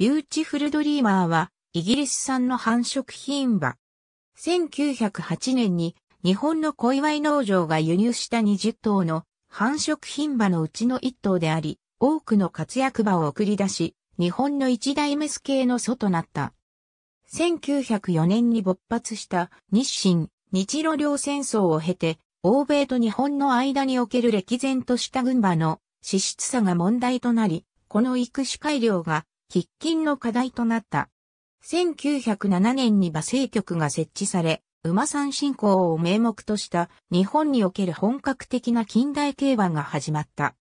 ビューチフルドリーマーは、イギリス産の繁殖品馬。1908年に、日本の小祝農場が輸入した20頭の繁殖品馬のうちの1頭であり、多くの活躍馬を送り出し、日本の一大メス系の祖となった。1904年に勃発した日清、日露両戦争を経て、欧米と日本の間における歴然とした軍馬の資質差が問題となり、この育種改良が喫緊の課題となった。1907年に馬政局が設置され、馬産振興を名目とした日本における本格的な近代競馬が始まった。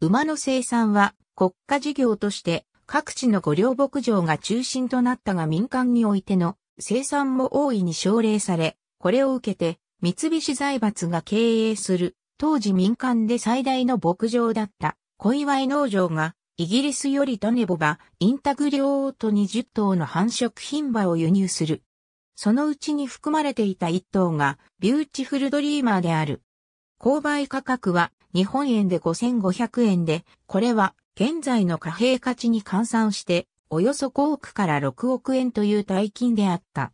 馬の生産は国家事業として各地の御料牧場が中心となったが民間においての生産も大いに奨励され、これを受けて三菱財閥が経営する当時民間で最大の牧場だった小祝農場がイギリスよりネボバ、インタグリオート20頭の繁殖牝馬を輸入する。そのうちに含まれていた1頭がビューティフルドリーマーである。購買価格は日本円で5500円で、これは現在の貨幣価値に換算しておよそ5億から6億円という大金であった。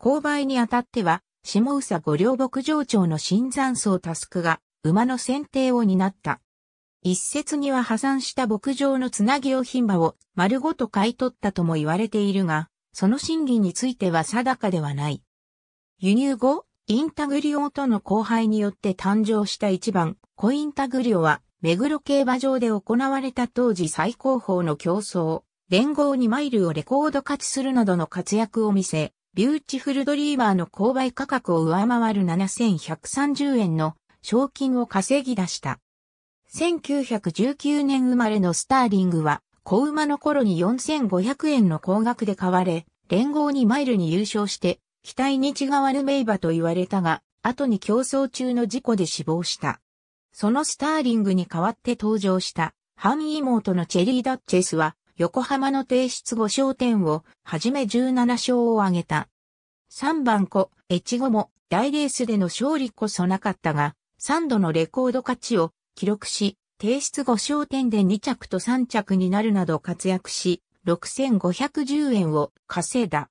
購買にあたっては、下宇佐五両牧場長の新山荘タスクが馬の選定を担った。一説には破産した牧場のつなぎ用品馬を丸ごと買い取ったとも言われているが、その真偽については定かではない。輸入後、インタグリオとの交配によって誕生した一番、コインタグリオは、目黒競馬場で行われた当時最高峰の競争、連合2マイルをレコード勝ちするなどの活躍を見せ、ビューチフルドリーマーの購買価格を上回る7130円の賞金を稼ぎ出した。1919年生まれのスターリングは、子馬の頃に4500円の高額で買われ、連合にマイルに優勝して、期待に違わぬ名馬と言われたが、後に競争中の事故で死亡した。そのスターリングに代わって登場した、半妹のチェリー・ダッチェスは、横浜の提出後商点を、はじめ17勝を挙げた。3番子、エチゴも、大レースでの勝利こそなかったが、3度のレコード勝ちを記録し、提出5商点で2着と3着になるなど活躍し、6510円を稼いだ。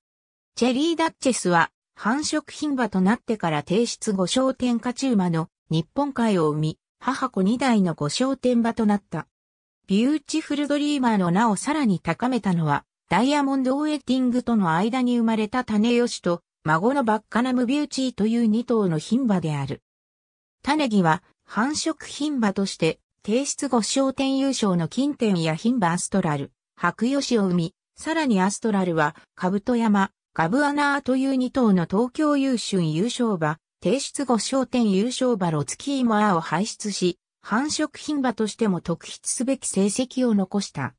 チェリーダッチェスは繁殖品馬となってから提出5商点勝ち馬の日本海を生み、母子2代の5商点馬となった。ビューチフルドリーマーの名をさらに高めたのは、ダイヤモンド・ウェティングとの間に生まれた種吉と、孫のバッカナム・ビューチーという2頭の品馬である。種木は、繁殖牝馬として、提出後商店優勝の近天や牝馬アストラル、白吉を生み、さらにアストラルは、カブト山、ガブアナーという2頭の東京優春優勝馬、提出後商店優勝馬ロツキーモアを輩出し、繁殖牝馬としても特筆すべき成績を残した。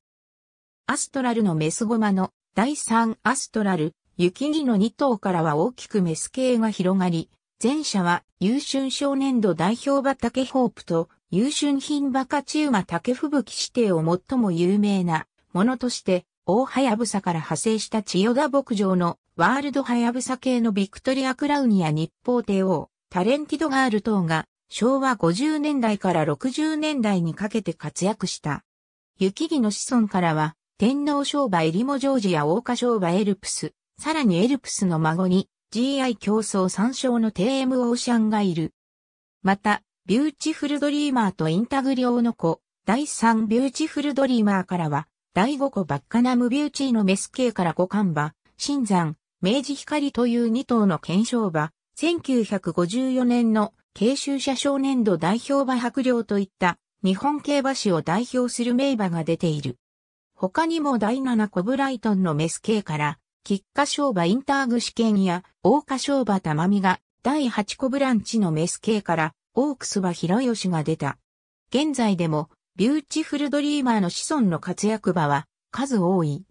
アストラルのメスゴマの第3アストラル、雪木の2頭からは大きくメス系が広がり、前者は優春少年度代表馬竹ホープと優春品馬勝ち馬竹吹雪指定を最も有名なものとして、大はやぶさから派生した千代田牧場のワールドはやぶさ系のビクトリア・クラウニア日報帝王、タレンティドガール等が昭和50年代から60年代にかけて活躍した。雪木の子孫からは、天皇商売リモジョージや大花商売エルプス、さらにエルプスの孫に、GI 競争参照の TM オーシャンがいる。また、ビューチフルドリーマーとインタグリオの子、第3ビューチフルドリーマーからは、第5個バッカナムビューチーのメス系から五冠馬、新山、明治光という2頭の検証馬、1954年の軽州車少年度代表馬白領といった日本競馬史を代表する名馬が出ている。他にも第7コブライトンのメス系から菊花商場インターグ試験や大花商場玉美が第8個ブランチのメス系からオークス場広吉が出た。現在でもビューチフルドリーマーの子孫の活躍場は数多い。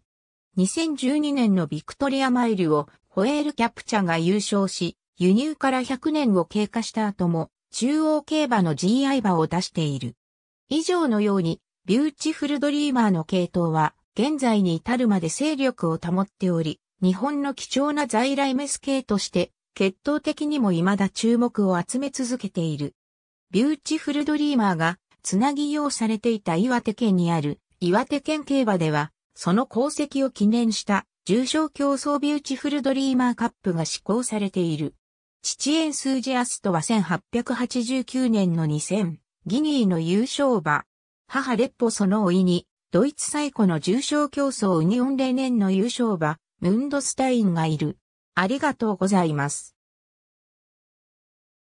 2012年のビクトリアマイルをホエールキャプチャが優勝し、輸入から100年を経過した後も中央競馬の GI 馬を出している。以上のようにビューチフルドリーマーの系統は現在に至るまで勢力を保っており、日本の貴重な在来メス系として、血統的にも未だ注目を集め続けている。ビューチフルドリーマーが、つなぎ用されていた岩手県にある、岩手県競馬では、その功績を記念した、重賞競争ビューチフルドリーマーカップが施行されている。父縁数字アストは1889年の2000、ギニーの優勝馬。母レッポその老いに、ドイツ最古の重賞競争ウニオンレネンの優勝馬、ムンドスタインがいる。ありがとうございます。